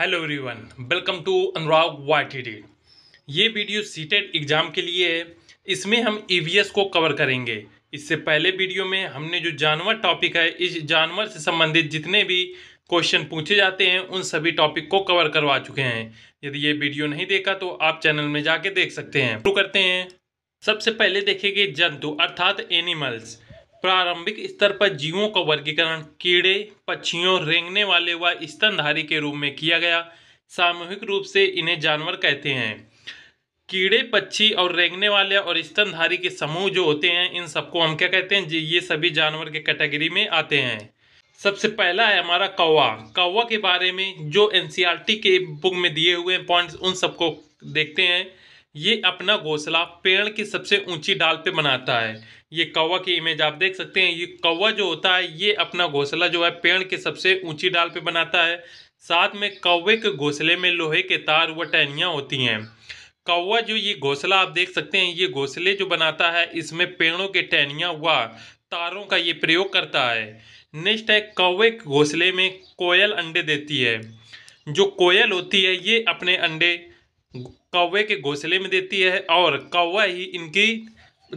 hello everyone welcome to Anurag Y ये video CTET exam के लिए है इसमें हम ई e को कवर करेंगे इससे पहले वीडियो में हमने जो जानवर टॉपिक है इस जानवर से संबंधित जितने भी क्वेश्चन पूछे जाते हैं उन सभी टॉपिक को कवर करवा चुके हैं यदि ये वीडियो नहीं देखा तो आप चैनल में जाके देख सकते हैं शुरू करते हैं सबसे पहले देखेंगे जंतु अर्थात एनिमल्स प्रारंभिक स्तर पर जीवों का वर्गीकरण कीड़े पक्षियों रेंगने वाले व वा स्तनधारी के रूप में किया गया सामूहिक रूप से इन्हें जानवर कहते हैं कीड़े पक्षी और रेंगने वाले और स्तनधारी के समूह जो होते हैं इन सबको हम क्या कहते हैं ये सभी जानवर के कैटेगरी में आते हैं सबसे पहला है हमारा कौवा कौवा के बारे में जो एन के बुक में दिए हुए पॉइंट्स उन सबको देखते हैं ये अपना घोंसला पेड़ की सबसे ऊंची डाल पे बनाता है ये कौवा की इमेज आप देख सकते हैं ये कौवा जो होता है ये अपना घोंसला जो है पेड़ के सबसे ऊंची डाल पे बनाता है साथ में कौवे के घोंसले में लोहे के तार व टहनियाँ होती हैं कौवा जो ये घोंसला आप देख सकते हैं ये घोंसले जो बनाता है इसमें पेड़ों के टहनियाँ व तारों का ये प्रयोग करता है नेक्स्ट है कौवे घोंसले में कोयल अंडे देती है जो कोयल होती है ये अपने अंडे कौवे के घोंसले में देती है और कौवा ही इनकी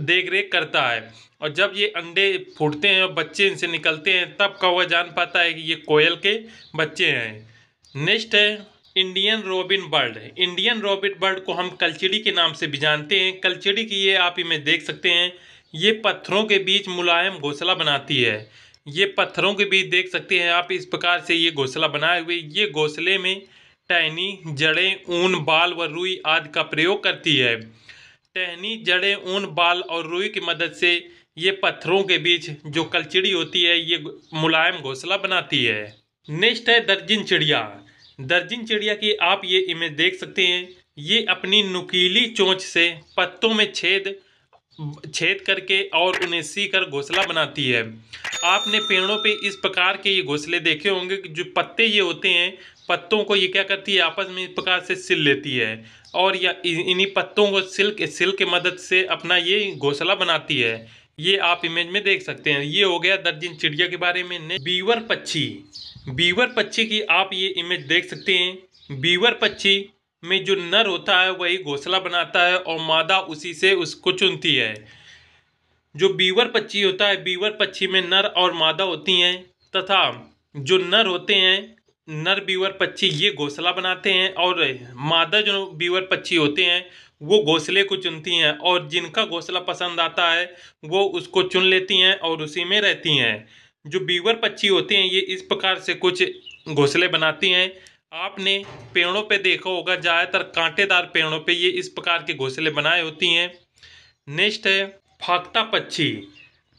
देख रेख करता है और जब ये अंडे फूटते हैं और बच्चे इनसे निकलते हैं तब कौवा जान पाता है कि ये कोयल के बच्चे हैं नेक्स्ट है Indian robin bird Indian robin bird को हम कलचिड़ी के नाम से भी जानते हैं कलचिड़ी की ये आप इमेज देख सकते हैं ये पत्थरों के बीच मुलायम घोंसला बनाती है ये पत्थरों के बीच देख सकते हैं आप इस प्रकार से ये घोंसला बनाए हुए ये घोंसले में टहनी जड़ें ऊन बाल व रुई आदि का प्रयोग करती है टहनी जड़ें ऊन बाल और रुई की मदद से ये पत्थरों के बीच जो कलचिड़ी होती है ये मुलायम घोंसला बनाती है नेक्स्ट है दर्जिन चिड़िया दर्जिन चिड़िया की आप ये इमेज देख सकते हैं ये अपनी नुकीली चोंच से पत्तों में छेद छेद करके और उन्हें सी कर घोंसला बनाती है आपने पेड़ों पे इस प्रकार के ये घोंसले देखे होंगे कि जो पत्ते ये होते हैं पत्तों को ये क्या करती है आपस में इस प्रकार से सिल लेती है और या इन्हीं पत्तों को सिल के सिल के मदद से अपना ये घोंसला बनाती है ये आप इमेज में देख सकते हैं ये हो गया दर्जिन चिड़िया के बारे में बीवर पक्षी बीवर पक्षी की आप ये इमेज देख सकते हैं बीवर पक्षी में जो नर होता है वही घोंसला बनाता है और मादा उसी से उसको चुनती है जो बीवर पक्षी होता है बीवर पक्षी में नर और मादा होती हैं तथा जो नर होते हैं नर बीवर पक्षी ये घोंसला बनाते हैं और मादा जो बीवर पक्षी होते हैं वो घोंसले को चुनती हैं और जिनका घोंसला पसंद आता है वो उसको चुन लेती हैं और उसी में रहती हैं जो बीवर पक्षी होते हैं ये इस प्रकार से कुछ घोंसले बनाती हैं आपने पेड़ों पे देखा होगा ज़्यादातर कांटेदार पेड़ों पे ये इस प्रकार के घोंसले बनाए होती हैं नेक्स्ट है फाकता पक्षी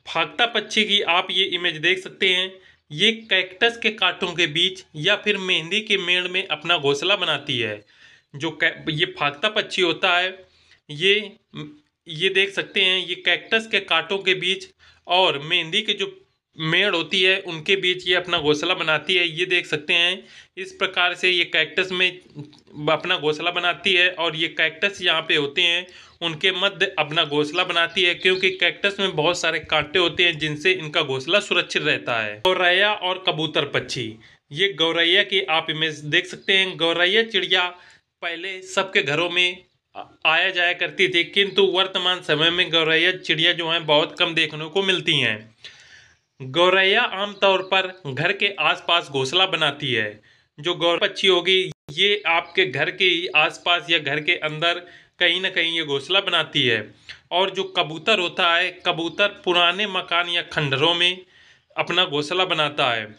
फाकता पक्षी की आप ये इमेज देख सकते हैं ये कैक्टस के कांटों के बीच या फिर मेहंदी के मेड़ में अपना घोंसला बनाती है जो ये फाकता पक्षी होता है ये ये देख सकते हैं ये कैक्टस के कांटों के बीच और मेहंदी के जो मेड़ होती है उनके बीच ये अपना घोंसला बनाती है ये देख सकते हैं इस प्रकार से ये कैक्टस में अपना घोंसला बनाती है और ये कैक्टस यहाँ पे होते हैं उनके मध्य अपना घोंसला बनाती है क्योंकि कैक्टस में बहुत सारे कांटे होते हैं जिनसे इनका घोंसला सुरक्षित रहता है गौरैया और कबूतर पक्षी ये गौरैया की आप इमेज देख सकते हैं गौरैया चिड़िया पहले सबके घरों में आया जाया करती थी किंतु वर्तमान समय में गौरैया चिड़िया जो हैं बहुत कम देखने को मिलती हैं गौरैया आमतौर पर घर के आसपास घोंसला बनाती है जो गौर पक्षी होगी ये आपके घर के ही आसपास या घर के अंदर कहीं ना कहीं ये घोंसला बनाती है और जो कबूतर होता है कबूतर पुराने मकान या खंडरों में अपना घोंसला बनाता है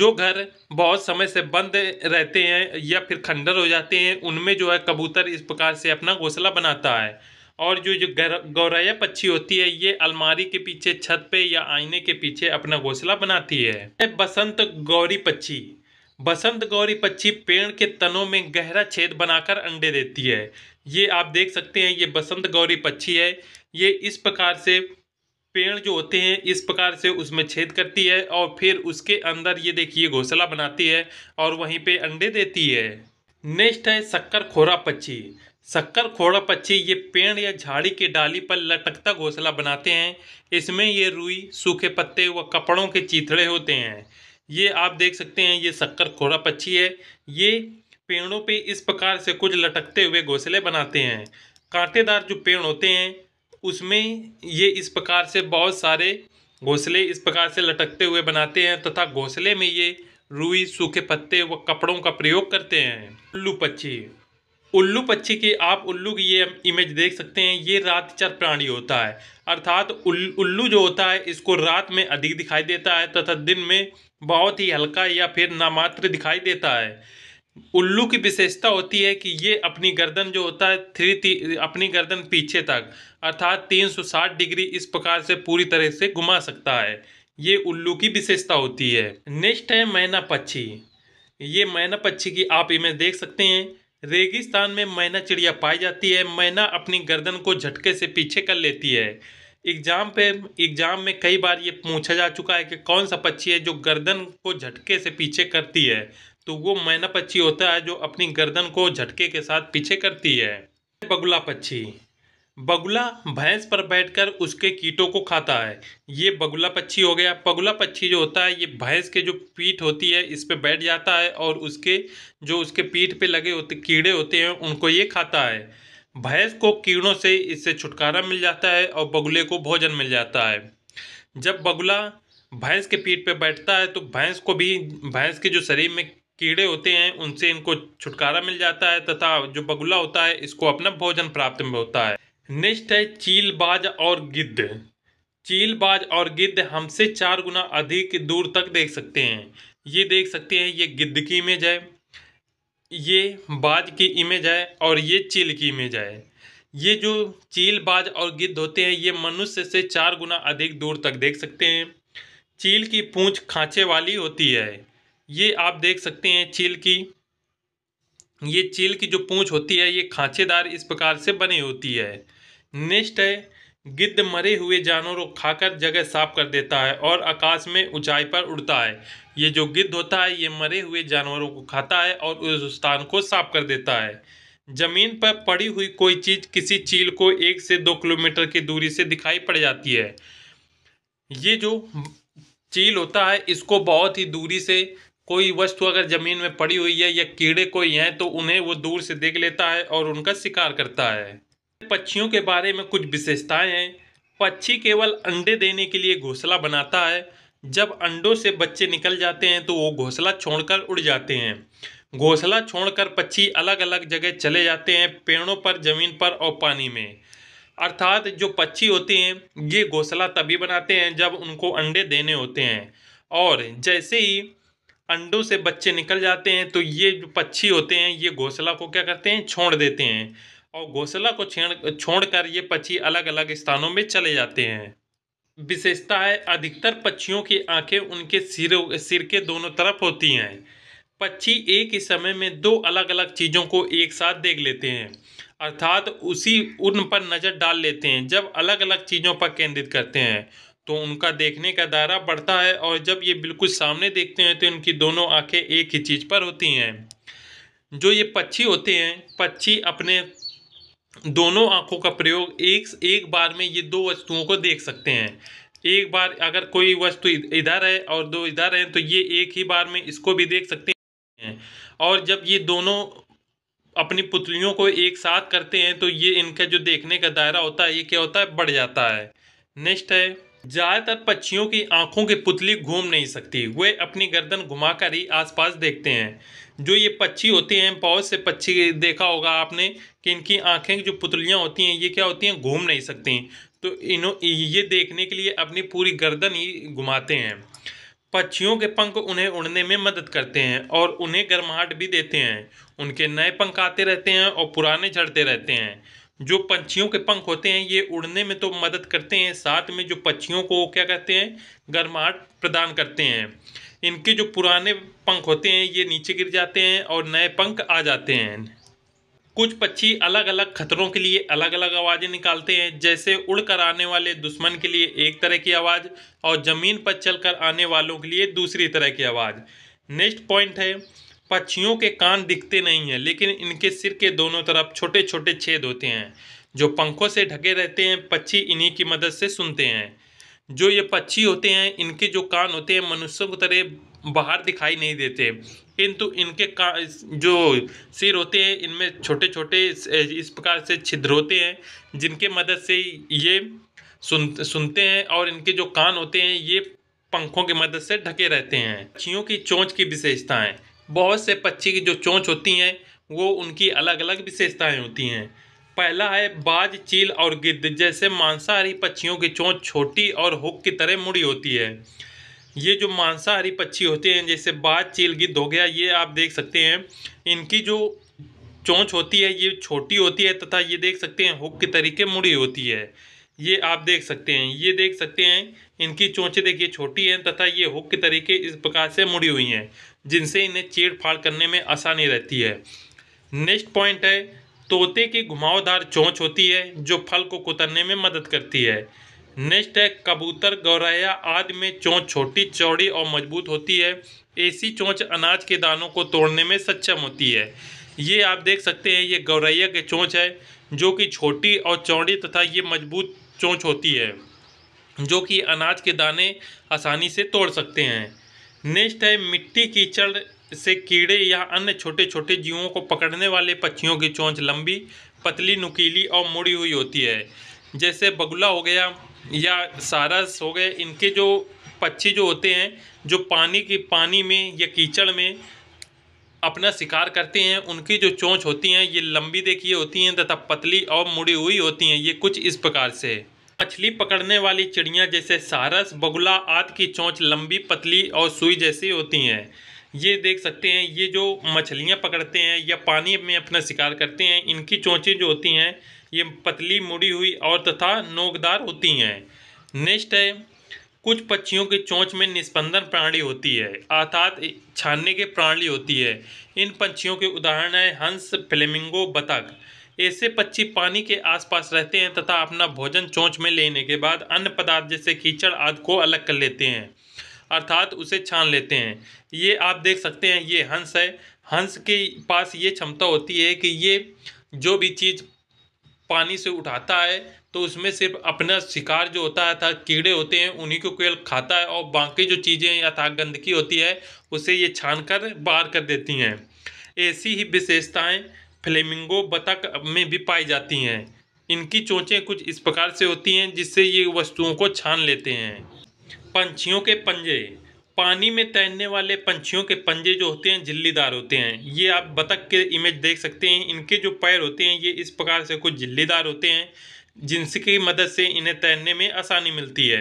जो घर बहुत समय से बंद रहते हैं या फिर खंडर हो जाते हैं उनमें जो है कबूतर इस प्रकार से अपना घोंसला बनाता है और जो जो गौरैया पक्षी होती है ये अलमारी के पीछे छत पे या आईने के पीछे अपना घोसला बनाती है बसंत गौरी पक्षी बसंत गौरी पक्षी पेड़ के तनों में गहरा छेद बनाकर अंडे देती है ये आप देख सकते हैं ये बसंत गौरी पक्षी है ये इस प्रकार से पेड़ जो होते हैं इस प्रकार से उसमें छेद करती है और फिर उसके अंदर ये देखिए घोसला बनाती है और वहीं पे अंडे देती है नेक्स्ट है शक्कर खोरा पक्षी शक्कर खोड़ा पक्षी ये पेड़ या झाड़ी के डाली पर लटकता घोंसला बनाते हैं इसमें ये रुई सूखे पत्ते व कपड़ों के चीथड़े होते हैं ये आप देख सकते हैं ये शक्कर खोड़ा पक्षी है ये पेड़ों पे इस प्रकार से कुछ लटकते हुए घोंसले बनाते हैं कांटेदार जो पेड़ होते हैं उसमें ये इस प्रकार से बहुत सारे घोंसले इस प्रकार से लटकते हुए बनाते हैं तथा घोंसले में ये रुई सूखे पत्ते व कपड़ों का प्रयोग करते हैं उल्लू पक्षी उल्लू पक्षी की आप उल्लू की ये इमेज देख सकते हैं ये रात चर प्राणी होता है अर्थात उल्लू जो होता है इसको रात में अधिक दिखाई देता है तथा दिन में बहुत ही हल्का या फिर नामात्र दिखाई देता है उल्लू की विशेषता होती है कि ये अपनी गर्दन जो होता है थ्री अपनी गर्दन पीछे तक अर्थात 360 डिग्री इस प्रकार से पूरी तरह से घुमा सकता है ये उल्लू की विशेषता होती है नेक्स्ट है मैना पक्षी ये मैना पक्षी की आप इमेज देख सकते हैं रेगिस्तान में मैना चिड़िया पाई जाती है मैना अपनी गर्दन को झटके से पीछे कर लेती है एग्जाम पे एग्जाम में कई बार ये पूछा जा चुका है कि कौन सा पक्षी है जो गर्दन को झटके से पीछे करती है तो वो मैना पक्षी होता है जो अपनी गर्दन को झटके के साथ पीछे करती है बगुला पक्षी बगुला भैंस पर बैठकर उसके कीटों को खाता है ये बगुला पक्षी हो गया बगुला पक्षी जो होता है ये भैंस के जो पीठ होती है इस पर बैठ जाता है और उसके जो उसके पीठ पे लगे होते कीड़े होते हैं उनको ये खाता है भैंस को कीड़ों से इससे छुटकारा मिल जाता है और बगुले को भोजन मिल जाता है जब बगुला भैंस के पीठ पे बैठता है तो भैंस को भी भैंस के जो शरीर में कीड़े होते हैं उनसे इनको छुटकारा मिल जाता है तथा जो बगुला होता है इसको अपना भोजन प्राप्त में होता है नेक्स्ट है चीलबाज और गिद्ध चीलबाज और गिद्ध हमसे चार गुना अधिक दूर तक देख सकते हैं ये देख सकते हैं ये गिद्ध की इमेज है ये बाज की इमेज है और ये चील की इमेज है ये जो चील बाज और गिद्ध होते हैं ये मनुष्य से चार गुना अधिक दूर तक देख सकते हैं चील की पूंछ खांचे वाली होती है ये आप देख सकते हैं चील की ये चील की जो पूंछ होती है ये खांचेदार इस प्रकार से बनी होती है नेक्स्ट है गिद्ध मरे हुए जानवरों खाकर जगह साफ कर देता है और आकाश में ऊंचाई पर उड़ता है ये जो गिद्ध होता है ये मरे हुए जानवरों को खाता है और उस स्थान को साफ कर देता है जमीन पर पड़ी हुई कोई चीज़ किसी चील को एक से दो किलोमीटर की दूरी से दिखाई पड़ जाती है ये जो चील होता है इसको बहुत ही दूरी से कोई वस्तु अगर ज़मीन में पड़ी हुई है या कीड़े कोई हैं तो उन्हें वो दूर से देख लेता है और उनका शिकार करता है पक्षियों के बारे में कुछ विशेषताएं हैं पक्षी केवल अंडे देने के लिए घोंसला बनाता है जब अंडों से बच्चे निकल जाते हैं तो वो घोंसला छोड़कर उड़ जाते हैं घोंसला छोड़कर पक्षी अलग अलग जगह चले जाते हैं पेड़ों पर ज़मीन पर और पानी में अर्थात जो पक्षी होते हैं ये घोंसला तभी बनाते हैं जब उनको अंडे देने होते हैं और जैसे ही अंडों से बच्चे निकल जाते हैं तो ये जो पक्षी होते हैं ये घोंसला को क्या करते हैं छोड़ देते हैं और घोसला को छेड़ छोड़कर ये पक्षी अलग अलग स्थानों में चले जाते हैं विशेषता है अधिकतर पक्षियों की आंखें उनके सिरों सिर के दोनों तरफ होती हैं पक्षी एक ही समय में दो अलग अलग चीज़ों को एक साथ देख लेते हैं अर्थात उसी उन पर नज़र डाल लेते हैं जब अलग अलग चीज़ों पर केंद्रित करते हैं तो उनका देखने का दायरा बढ़ता है और जब ये बिल्कुल सामने देखते हैं तो इनकी दोनों आँखें एक ही चीज़ पर होती हैं जो ये पक्षी होते हैं पक्षी अपने दोनों आँखों का प्रयोग एक एक बार में ये दो वस्तुओं को देख सकते हैं एक बार अगर कोई वस्तु इधर है और दो इधर है तो ये एक ही बार में इसको भी देख सकते हैं और जब ये दोनों अपनी पुतलियों को एक साथ करते हैं तो ये इनका जो देखने का दायरा होता है ये क्या होता है बढ़ जाता है नेक्स्ट है ज्यादातर पक्षियों की आंखों की पुतली घूम नहीं सकती वे अपनी गर्दन घुमाकर ही आसपास देखते हैं जो ये पक्षी होते हैं बहुत से पक्षी देखा होगा आपने कि इनकी आंखें जो पुतलियाँ होती हैं ये क्या होती हैं घूम नहीं सकती तो इन्हों ये देखने के लिए अपनी पूरी गर्दन ही घुमाते हैं पक्षियों के पंख उन्हें उड़ने में मदद करते हैं और उन्हें गर्माहट भी देते हैं उनके नए पंख आते रहते हैं और पुराने झड़ते रहते हैं जो पंछियों के पंख होते हैं ये उड़ने में तो मदद करते हैं साथ में जो पक्षियों को क्या कहते हैं गर्माहट प्रदान करते हैं इनके जो पुराने पंख होते हैं ये नीचे गिर जाते हैं और नए पंख आ जाते हैं कुछ पक्षी अलग अलग खतरों के लिए अलग अलग आवाज़ें निकालते हैं जैसे उड़कर आने वाले दुश्मन के लिए एक तरह की आवाज़ और ज़मीन पर चलकर आने वालों के लिए दूसरी तरह की आवाज़ नेक्स्ट पॉइंट है पक्षियों के कान दिखते नहीं हैं लेकिन इनके सिर के दोनों तरफ छोटे छोटे छेद होते हैं जो पंखों से ढके रहते हैं पक्षी इन्हीं की मदद से सुनते हैं जो ये पक्षी होते हैं इनके जो कान होते हैं मनुष्यों की तरह बाहर दिखाई नहीं देते किंतु इनके का जो सिर होते हैं इनमें छोटे छोटे इस प्रकार से छिद्र होते हैं जिनके मदद से ये सुन सुनते हैं और इनके जो कान होते हैं ये पंखों की मदद से ढके रहते हैं पक्षियों की चोंच की विशेषताएं बहुत से पक्षी की जो चोंच होती हैं वो उनकी अलग अलग विशेषताएं होती हैं पहला है बाज चील और गिद्ध जैसे मांसाहारी पक्षियों की चोंच छोटी और हुक की तरह मुड़ी होती है ये जो मांसाहारी पक्षी होते हैं जैसे बाज चील गिद्ध हो गया ये आप देख सकते हैं इनकी जो चोंच होती है ये छोटी होती है तथा ये देख सकते हैं हुक के तरीके मुड़ी होती है ये आप देख सकते हैं ये देख सकते हैं इनकी चोंचे देखिए छोटी हैं तथा ये हुक के तरीके इस प्रकार से मुड़ी हुई हैं जिनसे इन्हें फाड़ करने में आसानी रहती है नेक्स्ट पॉइंट है तोते की घुमावदार चोंच होती है जो फल को कुतरने में मदद करती है नेक्स्ट है कबूतर गौरैया आदि में चोंच छोटी चौड़ी और मजबूत होती है ऐसी चोंच अनाज के दानों को तोड़ने में सक्षम होती है ये आप देख सकते हैं ये गौरैया के चोंच है जो कि छोटी और चौड़ी तथा ये मजबूत चोंच होती है जो कि अनाज के दाने आसानी से तोड़ सकते हैं नेक्स्ट है मिट्टी कीचड़ से कीड़े या अन्य छोटे छोटे जीवों को पकड़ने वाले पक्षियों की चोंच लंबी पतली नुकीली और मुड़ी हुई होती है जैसे बगुला हो गया या सारस हो गए इनके जो पक्षी जो होते हैं जो पानी के पानी में या कीचड़ में अपना शिकार करते हैं उनकी जो चोंच होती हैं ये लंबी देखिए होती हैं तथा पतली और मुड़ी हुई होती हैं ये कुछ इस प्रकार से मछली पकड़ने वाली चिड़ियाँ जैसे सारस बगुला आदि की चोंच लंबी पतली और सुई जैसी होती हैं ये देख सकते हैं ये जो मछलियाँ पकड़ते हैं या पानी में अपना शिकार करते हैं इनकी चोंचें जो होती हैं ये पतली मुड़ी हुई और तथा नोकदार होती हैं नेक्स्ट है कुछ पक्षियों के चोंच में निस्पंदन प्रणाली होती है अर्थात छानने के प्रणाली होती है इन पक्षियों के उदाहरण हैं हंस फ्लेमिंगो बतख ऐसे पक्षी पानी के आसपास रहते हैं तथा अपना भोजन चोंच में लेने के बाद अन्य पदार्थ जैसे कीचड़ आदि को अलग कर लेते हैं अर्थात उसे छान लेते हैं ये आप देख सकते हैं ये हंस है हंस के पास ये क्षमता होती है कि ये जो भी चीज़ पानी से उठाता है तो उसमें सिर्फ अपना शिकार जो होता है था कीड़े होते हैं उन्हीं को कोयल खाता है और बाकी जो चीज़ें या गंदगी होती है उसे ये छान कर बाहर कर देती हैं ऐसी ही विशेषताएं फ्लेमिंगो बतख में भी पाई जाती हैं इनकी चोंचें कुछ इस प्रकार से होती हैं जिससे ये वस्तुओं को छान लेते हैं पंछियों के पंजे पानी में तैरने वाले पंछियों के पंजे जो होते हैं झिल्लीदार होते हैं ये आप बतख के इमेज देख सकते हैं इनके जो पैर होते हैं ये इस प्रकार से कुछ झिल्लीदार होते हैं जिनकी मदद से इन्हें तैरने में आसानी मिलती है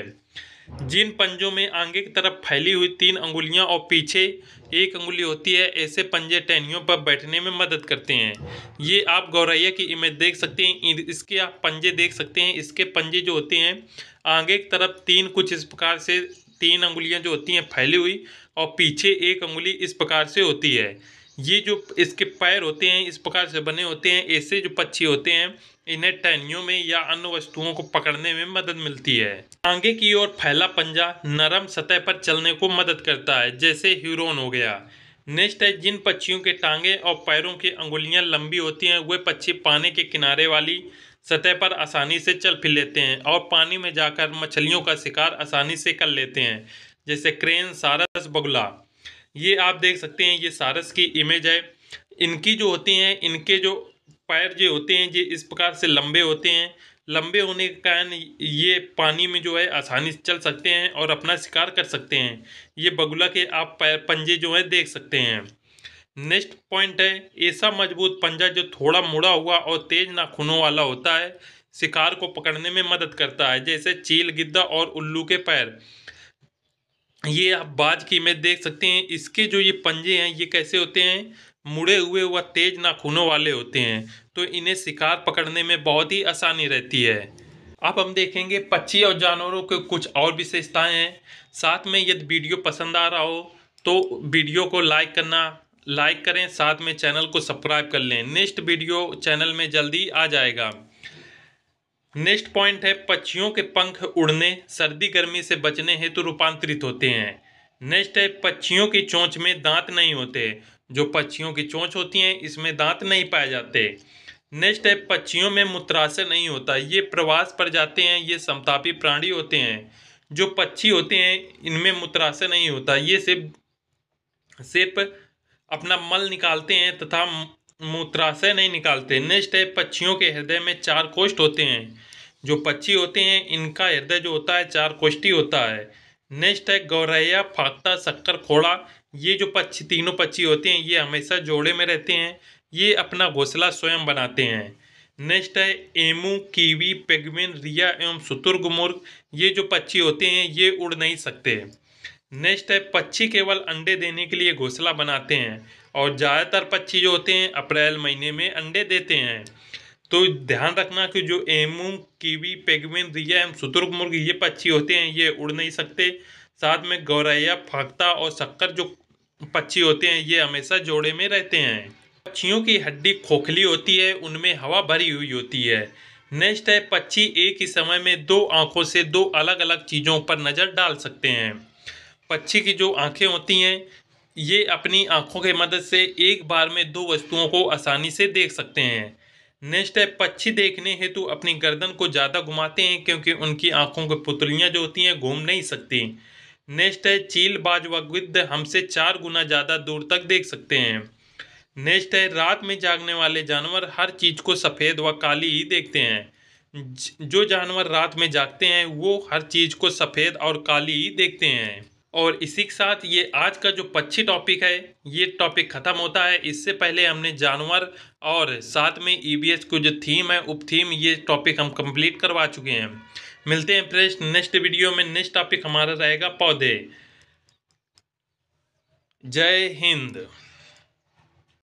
जिन पंजों में आगे की तरफ फैली हुई तीन अंगुलियां और पीछे एक अंगुली होती है ऐसे पंजे टहनियों पर बैठने में मदद करते हैं ये आप गौरैया की इमेज देख सकते हैं इसके आप पंजे देख सकते हैं इसके पंजे जो होते हैं आगे की तरफ तीन कुछ इस प्रकार से तीन अंगुलियां जो होती हैं फैली हुई और पीछे एक अंगुली इस प्रकार से होती है ये जो इसके पैर होते हैं इस प्रकार से बने होते हैं ऐसे जो पक्षी होते हैं इन्हें टहनियों में या अन्य वस्तुओं को पकड़ने में मदद मिलती है आगे की ओर फैला पंजा नरम सतह पर चलने को मदद करता है जैसे ह्यूरोन हो गया नेक्स्ट है जिन पक्षियों के टांगे और पैरों की अंगुलियां लंबी होती हैं वे पक्षी पानी के किनारे वाली सतह पर आसानी से चल फिर लेते हैं और पानी में जाकर मछलियों का शिकार आसानी से कर लेते हैं जैसे क्रेन सारस बगुला ये आप देख सकते हैं ये सारस की इमेज है इनकी जो होती हैं इनके जो पैर जो होते हैं ये इस प्रकार से लंबे होते हैं लंबे होने के कारण ये पानी में जो है आसानी से चल सकते हैं और अपना शिकार कर सकते हैं ये बगुला के आप पैर पंजे जो है देख सकते हैं नेक्स्ट पॉइंट है ऐसा मजबूत पंजा जो थोड़ा मुड़ा हुआ और तेज नाखूनों वाला होता है शिकार को पकड़ने में मदद करता है जैसे चील गिद्धा और उल्लू के पैर ये आप बाज की इमेज देख सकते हैं इसके जो ये पंजे हैं ये कैसे होते हैं मुड़े हुए व तेज नाखूनों वाले होते हैं तो इन्हें शिकार पकड़ने में बहुत ही आसानी रहती है अब हम देखेंगे पक्षी और जानवरों के कुछ और विशेषताएं हैं साथ में यदि वीडियो पसंद आ रहा हो तो वीडियो को लाइक करना लाइक करें साथ में चैनल को सब्सक्राइब कर लें नेक्स्ट वीडियो चैनल में जल्दी आ जाएगा नेक्स्ट पॉइंट है पक्षियों के पंख उड़ने सर्दी गर्मी से बचने हेतु रूपांतरित होते हैं नेक्स्ट है पक्षियों की चोंच में दांत नहीं होते जो पक्षियों की चोंच होती हैं इसमें दांत नहीं पाए जाते नेक्स्ट है पक्षियों में मूत्राशय नहीं होता ये प्रवास पर जाते हैं ये समतापी प्राणी होते हैं जो पक्षी होते हैं इनमें मूत्राशय नहीं होता ये सिर्फ सिर्फ अपना मल निकालते हैं तथा मूत्राशय नहीं निकालते नेक्स्ट है पक्षियों के हृदय में चार कोष्ठ होते हैं जो पक्षी होते हैं इनका हृदय जो होता है चार कोष्ठी होता है नेक्स्ट है गौरैया फाकता शक्कर खोड़ा ये जो पक्षी तीनों पक्षी होते हैं ये हमेशा जोड़े में रहते हैं ये अपना घोसला स्वयं बनाते हैं नेक्स्ट है एमू कीवी पेगमिन रिया एवं शुतुर्गमुर्ग ये जो पक्षी होते हैं ये उड़ नहीं सकते नेक्स्ट है पक्षी केवल अंडे देने के लिए घोसला बनाते हैं और ज़्यादातर पक्षी जो होते हैं अप्रैल महीने में अंडे देते हैं तो ध्यान रखना कि जो एमू कीवी पेगमिन रिया एम सुतुर्ग मुर्ग ये पक्षी होते हैं ये उड़ नहीं सकते साथ में गौरैया फाकता और शक्कर जो पक्षी होते हैं ये हमेशा जोड़े में रहते हैं पक्षियों की हड्डी खोखली होती है उनमें हवा भरी हुई होती है नेक्स्ट है पक्षी एक ही समय में दो आँखों से दो अलग अलग चीज़ों पर नज़र डाल सकते हैं पक्षी की जो आँखें होती हैं ये अपनी आँखों के मदद से एक बार में दो वस्तुओं को आसानी से देख सकते हैं नेक्स्ट है पक्षी देखने हेतु अपनी गर्दन को ज़्यादा घुमाते हैं क्योंकि उनकी आँखों की पुतलियाँ जो होती हैं घूम नहीं सकती नेक्स्ट है चील बाज व गिद्ध हमसे चार गुना ज़्यादा दूर तक देख सकते हैं नेक्स्ट है रात में जागने वाले जानवर हर चीज़ को सफ़ेद व काली ही देखते हैं जो जानवर रात में जागते हैं वो हर चीज़ को सफ़ेद और काली ही देखते हैं और इसी के साथ ये आज का जो पक्षी टॉपिक है ये टॉपिक ख़त्म होता है इससे पहले हमने जानवर और साथ में ईबीएस e को जो थीम है उप थीम ये टॉपिक हम कंप्लीट करवा चुके हैं मिलते हैं फ्रेश नेक्स्ट वीडियो में नेक्स्ट टॉपिक हमारा रहेगा पौधे जय हिंद